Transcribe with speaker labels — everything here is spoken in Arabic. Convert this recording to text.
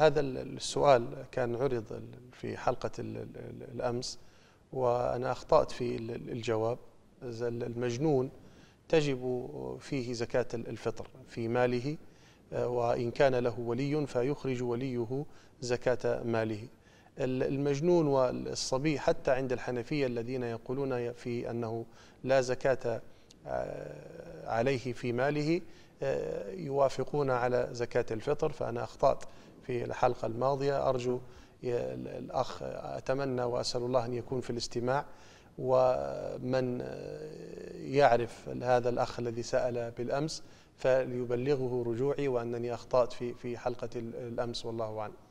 Speaker 1: هذا السؤال كان عرض في حلقة الأمس وأنا أخطأت في الجواب المجنون تجب فيه زكاة الفطر في ماله آه، وإن كان له ولي فيخرج وليه زكاة ماله المجنون والصبي حتى عند الحنفية الذين يقولون في أنه لا زكاة آه، عليه في ماله آه، يوافقون على زكاة الفطر فأنا أخطأت في الحلقة الماضية أرجو الأخ أتمنى وأسأل الله أن يكون في الاستماع ومن آه، يعرف هذا الأخ الذي سأل بالأمس فليبلغه رجوعي وأنني أخطأت في في حلقة الأمس والله أعلم